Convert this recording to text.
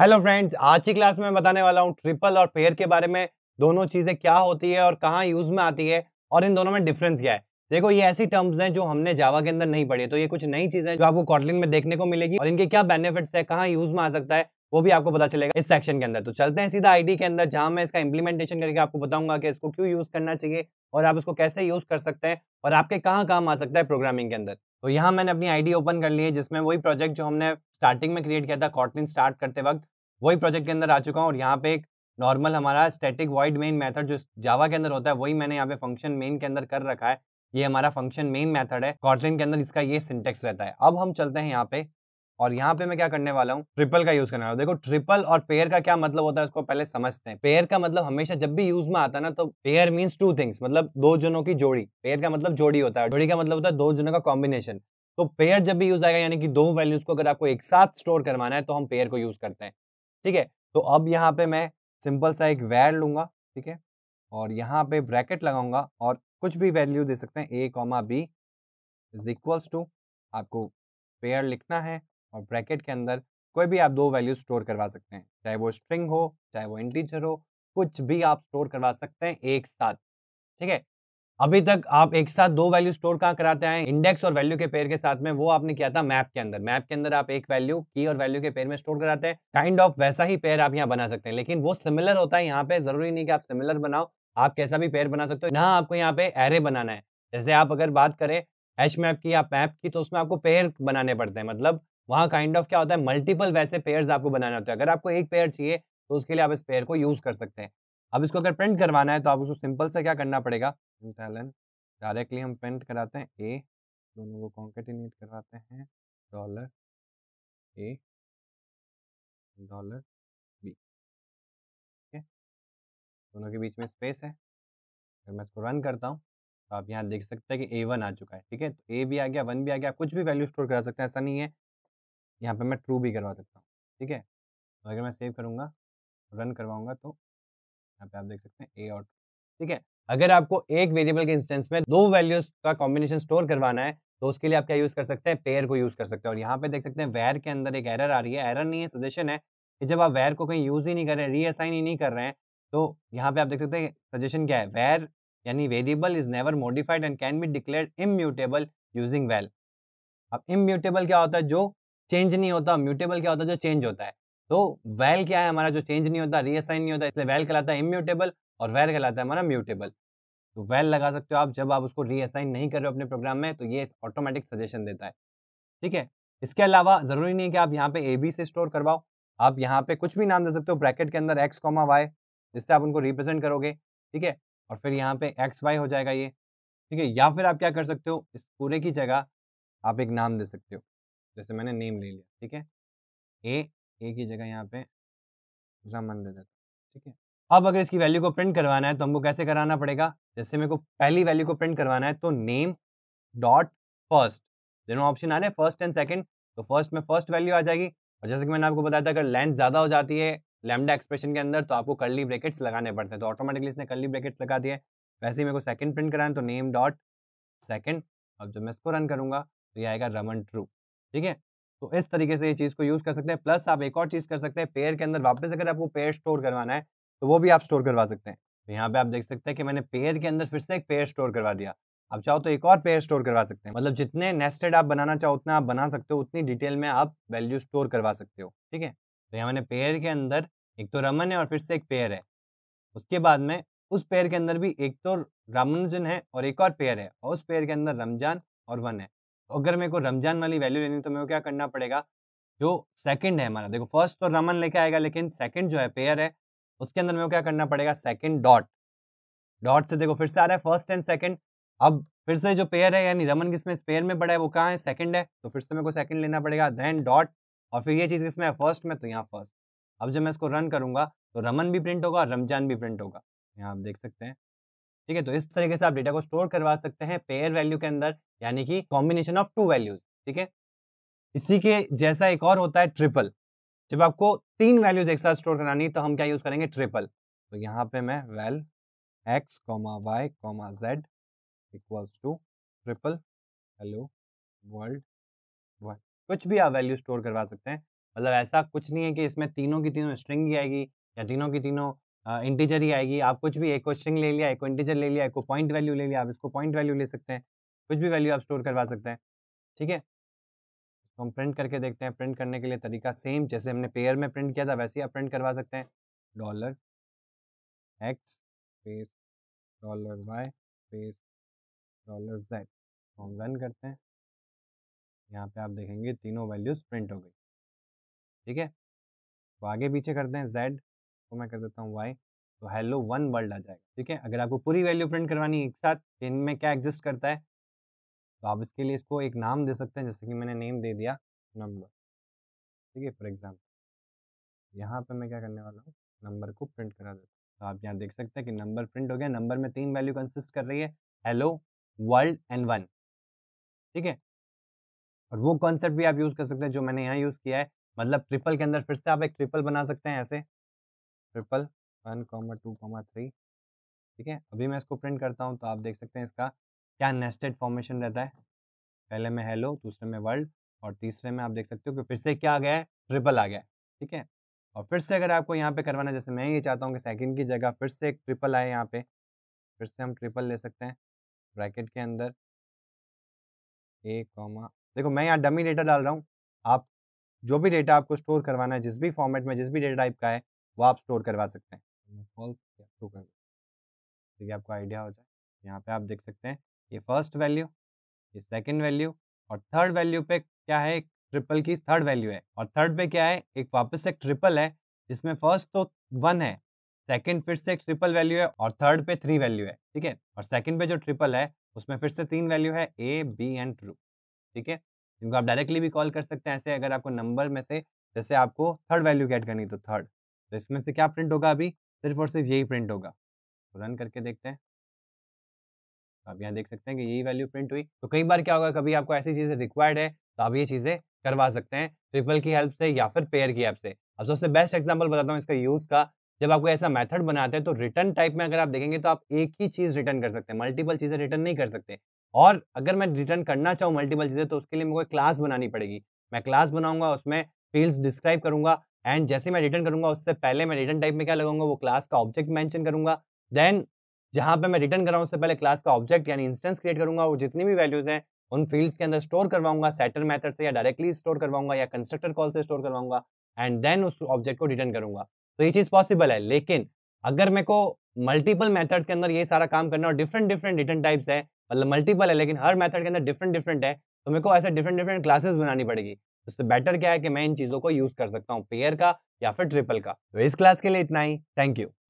hello friends आज की class में मैं बताने वाला हूँ ट्रिपल और पेयर के बारे में दोनों चीज़ें क्या होती है और कहाँ यूज़ में आती है और इन दोनों में डिफरेंस क्या है देखो ये ऐसी टर्म्स हैं जो हमने जावा के अंदर नहीं पढ़ी तो ये कुछ नई चीज़ें जो आपको कॉटलिन में देखने को मिलेगी और इनके क्या बेनिफिट्स है कहाँ यूज़ में आ सकता है वो भी आपको पता चलेगा इस सेक्शन के अंदर तो चलते हैं सीधा आईडी के अंदर जहां मैं इसका इंप्लीमेंटेशन करके आपको बताऊंगा कि इसको क्यों यूज़ करना चाहिए और आप इसको कैसे यूज़ कर सकते हैं और आपके कहाँ काम आ सकता है प्रोग्रामिंग के अंदर तो यहाँ मैंने अपनी आईडी ओपन कर ली है जिसमें वही प्रोजेक्ट जो हमने स्टार्टिंग में क्रिएट किया था कॉटलिन स्टार्ट करते वक्त वही प्रोजेक्ट के अंदर आ चुका हूँ और यहाँ पे एक नॉर्मल हमारा स्टैटिक वाइड मेन मेथड जो जावा के अंदर होता है वही मैंने यहाँ पे फंक्शन मेन के अंदर कर रखा है ये हमारा फंक्शन मेन मेथड है कॉटलिन के अंदर इसका ये सिंटेक्स रहता है अब हम चलते हैं यहाँ पे और यहाँ पे मैं क्या करने वाला हूँ ट्रिपल का यूज करने वाला हूँ देखो ट्रिपल और पेयर का क्या मतलब होता है उसको पहले समझते हैं पेयर का मतलब हमेशा जब भी यूज में आता है ना तो पेयर मीन्स टू थिंग्स मतलब दो जनों की जोड़ी पेयर का मतलब जोड़ी होता है जोड़ी का मतलब होता है दो जनों का कॉम्बिनेशन तो पेयर जब भी यूज आएगा यानी कि दो वैल्यूज को अगर आपको एक साथ स्टोर करवाना है तो हम पेयर को यूज करते हैं ठीक है तो अब यहाँ पे मैं सिंपल सा एक वेर लूंगा ठीक है और यहाँ पे ब्रैकेट लगाऊंगा और कुछ भी वैल्यू दे सकते हैं A comma B is equals to आपको पेयर लिखना है और ब्रैकेट के अंदर कोई भी आप दो वैल्यू स्टोर करवा सकते हैं चाहे वो स्ट्रिंग हो चाहे वो इंटीजर हो कुछ भी आप स्टोर करवा सकते हैं एक साथ ठीक है अभी तक आप एक साथ दो वैल्यू स्टोर कहाँ कराते हैं इंडेक्स और वैल्यू के पेयर के साथ में वो आपने किया था मैप के अंदर मैप के अंदर आप एक वैल्यू की और वैल्यू के पेयर में स्टोर कराते हैं काइंड ऑफ वैसा ही पेयर आप यहाँ बना सकते हैं लेकिन वो सिमिलर होता है यहाँ पे जरूरी नहीं कि आप सिमिलर बनाओ आप कैसा भी पेयर बना सकते हो ना आपको यहाँ पे एरे बनाना है जैसे आप अगर बात करें एच मैप की या मैप की तो उसमें आपको पेयर बनाने पड़ते हैं मतलब वहाँ काइंड ऑफ क्या होता है मल्टीपल वैसे पेयर आपको बनाना होता है अगर आपको एक पेयर चाहिए तो उसके लिए आप इस पेयर को यूज़ कर सकते हैं अब इसको अगर प्रिंट करवाना है तो आप उसको सिंपल से क्या करना पड़ेगा डायरेक्टली हम प्रिंट कराते हैं ए दोनों को कॉन्केटिनेट करवाते हैं डॉलर ए डॉलर बी ठीक है दोनों के बीच में स्पेस है अगर मैं इसको रन करता हूँ तो आप यहाँ देख सकते हैं कि ए वन आ चुका है ठीक है तो ए भी आ गया वन भी आ गया कुछ भी वैल्यू स्टोर करा सकते हैं ऐसा नहीं है यहाँ पे मैं ट्रू भी करवा सकता हूँ ठीक है तो अगर मैं सेव करूँगा रन करवाऊँगा तो यहाँ पे आप देख सकते हैं ए और ठीक है अगर आपको एक वेरिएबल के इंस्टेंस में दो वैल्यूज का कॉम्बिनेशन स्टोर करवाना है तो उसके लिए आप क्या यूज़ कर सकते हैं पेयर को यूज़ कर सकते हैं और यहाँ पे देख सकते हैं वेयर के अंदर एक एरर आ रही है एरर नहीं है सजेशन है कि जब आप वेयर को कहीं यूज़ ही नहीं कर रहे हैं रीअसाइन ही नहीं कर रहे हैं तो यहाँ पे आप देख सकते हैं सजेशन क्या है वेयर यानी variable is never modified and can be declare immutable using val अब इम्यूटेबल क्या होता है जो चेंज नहीं होता म्यूटेबल क्या होता है जो चेंज होता है तो वैल क्या है हमारा जो चेंज नहीं होता रीअसाइन नहीं होता इसलिए वैल कहलाता है इम्यूटेबल और वैल कहलाता है हमारा म्यूटेबल तो वैल लगा सकते हो आप जब आप उसको रीअसाइन नहीं कर रहे हो अपने प्रोग्राम में तो ये ऑटोमेटिक सजेशन देता है ठीक है इसके अलावा जरूरी नहीं है कि आप यहाँ पे ए बी से स्टोर करवाओ आप यहाँ पे कुछ भी नाम दे सकते हो ब्रैकेट के अंदर एक्स कॉमा वाई जिससे आप उनको रिप्रेजेंट करोगे ठीक है और फिर यहाँ पे एक्स वाई हो जाएगा ये ठीक है या फिर आप क्या कर सकते हो इस पूरे की जगह आप एक नाम दे सकते हो जैसे मैंने नेम ले लिया ठीक है ए ए की जगह यहाँ पे रमन दे देता ठीक है अब अगर इसकी वैल्यू को प्रिंट करवाना है तो हमको कैसे कराना पड़ेगा जैसे मेरे को पहली वैल्यू को प्रिंट करवाना है तो नेम डॉट फर्स्ट दोनों ऑप्शन आ रहे हैं फर्स्ट एंड सेकंड तो फर्स्ट में फर्स्ट वैल्यू आ जाएगी और जैसे कि मैंने आपको बताया था अगर लेंथ ज़्यादा हो जाती है लेमडा एक्सप्रेशन के अंदर तो आपको कर्ली ब्रैकेट्स लगाने पड़ते हैं तो ऑटोमेटिकली इसने कर्ली ब्रैकेट्स लगा दिए वैसे ही मेरे को सेकंड प्रिंट कराना है तो नेम डॉट सेकंड अब जब मैं इसको रन करूँगा तो ये आएगा रमन ट्रू ठीक है तो इस तरीके से ये चीज़ को यूज़ कर सकते हैं प्लस आप एक और चीज़ कर सकते हैं पेयर के अंदर वापस अगर आपको पेयर स्टोर करवाना है तो वो भी आप स्टोर करवा सकते हैं तो यहाँ पे आप देख सकते हैं कि मैंने पेयर के अंदर फिर से एक पेयर स्टोर करवा दिया आप चाहो तो एक और पेयर स्टोर करवा सकते हैं मतलब जितने नेस्टेड आप बनाना चाहो उतना आप बना सकते हो उतनी डिटेल में आप वैल्यू स्टोर करवा सकते हो ठीक है तो यहाँ मैंने पेयर के अंदर एक तो रमन है और फिर से एक पेयर है उसके बाद में उस पेयर के अंदर भी एक तो रामजन है और एक और पेयर है और उस पेयर के अंदर रमजान और वन है अगर मेरे को रमजान वाली वैल्यू लेनी तो मेरे को क्या करना पड़ेगा जो सेकंड है हमारा देखो फर्स्ट तो रमन लेके आएगा लेकिन सेकंड जो है पेयर है उसके अंदर मेरे को क्या करना पड़ेगा सेकंड डॉट डॉट से देखो फिर से आ रहा है फर्स्ट एंड सेकंड अब फिर से जो पेयर है यानी रमन किसमें पेयर में पड़ा है वो कहाँ है सेकंड है तो फिर से मेरे को सेकंड लेना पड़ेगा देन डॉट और फिर ये चीज़ किसमें है फर्स्ट में तो यहाँ फर्स्ट अब जब मैं इसको रन करूँगा तो रमन भी प्रिंट होगा और रमजान भी प्रिंट होगा यहाँ आप देख सकते हैं ठीक है तो इस तरीके से आप डेटा को स्टोर करवा सकते हैं पेयर वैल्यू के अंदर यानी कि कॉम्बिनेशन ऑफ टू वैल्यूज ठीक है इसी के जैसा एक और होता है ट्रिपल जब आपको तीन वैल्यूज एक साथ स्टोर करानी तो हम क्या यूज करेंगे ट्रिपल तो यहाँ पे मैं val X comma Y comma Z equals to triple hello world one कुछ भी आप वैल्यू स्टोर करवा सकते हैं मतलब ऐसा कुछ नहीं है कि इसमें तीनों की तीनों स्ट्रिंग ही आएगी या तीनों की तीनों इंटीजर ही आएगी आप कुछ भी एक को स्ट्रिंग ले लिया एक को इंटीजर ले लिया एक को पॉइंट वैल्यू ले लिया आप इसको पॉइंट वैल्यू ले सकते हैं कुछ भी वैल्यू आप स्टोर करवा सकते हैं ठीक है तो हम प्रिंट करके देखते हैं प्रिंट करने के लिए तरीका सेम जैसे हमने पेयर में प्रिंट किया था वैसे ही आप प्रिंट करवा सकते हैं dollar X space dollar Y space dollar Z तो हम रन करते हैं यहाँ पे आप देखेंगे तीनों वैल्यूज प्रिंट हो गई ठीक है तो आगे पीछे करते हैं जेड तो मैं कर देता हूँ वाई तो हेलो वन वर्ल्ड आ जाएगा ठीक है अगर आपको पूरी वैल्यू प्रिंट करवानी है एक साथ तो इनमें क्या एग्जिस्ट करता है तो आप इसके लिए इसको एक नाम दे सकते हैं जैसे कि मैंने नेम दे दिया नंबर ठीक है फॉर एग्जाम्पल यहाँ पर मैं क्या करने वाला हूँ नंबर को प्रिंट करा देता हूँ तो आप यहाँ देख सकते हैं कि नंबर प्रिंट हो गया नंबर में तीन वैल्यू कंसिस्ट कर रही है हेलो वर्ल्ड एंड वन ठीक है और वो कॉन्सेप्ट भी आप यूज़ कर सकते हैं जो मैंने यहाँ यूज़ किया है मतलब ट्रिपल के अंदर फिर से आप एक ट्रिपल बना सकते हैं ऐसे triple one comma two comma three ठीक है अभी मैं इसको प्रिंट करता हूँ तो आप देख सकते हैं इसका क्या नेस्टेड फॉर्मेशन रहता है पहले में हेलो दूसरे में वर्ल्ड और तीसरे में आप देख सकते हो कि फिर से क्या आ गया है ट्रिपल आ गया ठीक है और फिर से अगर आपको यहाँ पे करवाना जैसे मैं ये चाहता हूँ कि सेकंड की जगह फिर से एक ट्रिपल आए यहाँ पे फिर से हम ट्रिपल ले सकते हैं ब्रैकेट के अंदर ए कॉमा देखो मैं यहाँ डमी डेटा डाल रहा हूँ आप जो भी डेटा आपको स्टोर करवाना है जिस भी फॉर्मेट में जिस भी डेटा टाइप का है वो आप स्टोर करवा सकते हैं ठीक तो है आपको आइडिया हो जाए यहाँ पे आप देख सकते हैं ये फर्स्ट वैल्यू ये सेकंड वैल्यू और थर्ड वैल्यू पे क्या है एक ट्रिपल की थर्ड वैल्यू है और थर्ड पे क्या है एक वापस से ट्रिपल है जिसमें फर्स्ट तो वन है सेकंड फिर से एक ट्रिपल वैल्यू है और थर्ड पे थ्री वैल्यू है ठीक है और सेकंड पे जो ट्रिपल है उसमें फिर से तीन वैल्यू है ए बी एंड ट्रू ठीक है इनको आप डायरेक्टली भी कॉल कर सकते हैं ऐसे अगर आपको नंबर में से जैसे आपको थर्ड वैल्यू कैड करनी तो थर्ड तो इसमें से क्या प्रिंट होगा अभी सिर्फ और सिर्फ यही प्रिंट होगा तो रन करके देखते हैं तो आप यहाँ देख सकते हैं कि यही वैल्यू प्रिंट हुई तो कई बार क्या होगा कभी आपको ऐसी चीज़ें रिक्वायर्ड है तो आप ये चीज़ें करवा सकते हैं ट्रिपल की हेल्प से या फिर पेयर की हेल्प से अब सबसे बेस्ट एग्जाम्पल बताता हूँ इसका यूज़ का जब आपको ऐसा मेथड बनाते हैं तो रिटर्न टाइप में अगर आप देखेंगे तो आप एक ही चीज़ रिटर्न कर सकते हैं मल्टीपल चीज़ें रिटर्न नहीं कर सकते और अगर मैं रिटर्न करना चाहूँ मल्टीपल चीज़ें तो उसके लिए मुझे क्लास बनानी पड़ेगी मैं क्लास बनाऊंगा उसमें फील्ड्स डिस्क्राइब करूंगा एंड जैसे मैं रिटर्न करूंगा उससे पहले मैं रिटर्न टाइप में क्या लगाऊंगा वो क्लास का ऑब्जेक्ट मैंशन करूंगा देन जहां पे मैं रिटर्न कर रहा हूँ उससे पहले क्लास का ऑब्जेक्ट यानी इंस्टेंस क्रिएट करूंगा और जितनी भी वैल्यूज हैं उन फील्ड्स के अंदर स्टोर करवाऊंगा सेटर मेथड से या डायरेक्टली स्टोर करवाऊंगा या कंस्ट्रक्टर कॉल से स्टोर करवाऊंगा एंड देन उस ऑब्जेक्ट को रिटर्न करूंगा तो ये चीज़ पॉसिबल है लेकिन अगर मेरे को मल्टीपल मैथड्स के अंदर ये सारा काम करना और डिफरेंट डिफरेंट रिटर्न टाइप्स है मतलब मल्टीपल है लेकिन हर मैथड के अंदर डिफरेंट डिफरेंट है तो मेरे को ऐसे डिफरेंट डिफरेंट क्लासेस बनानी पड़ेगी इससे बेटर क्या है कि मैं इन चीज़ों को यूज़ कर सकता हूँ पेयर का या फिर ट्रिपल का तो इस क्लास के लिए इतना ही थैंक यू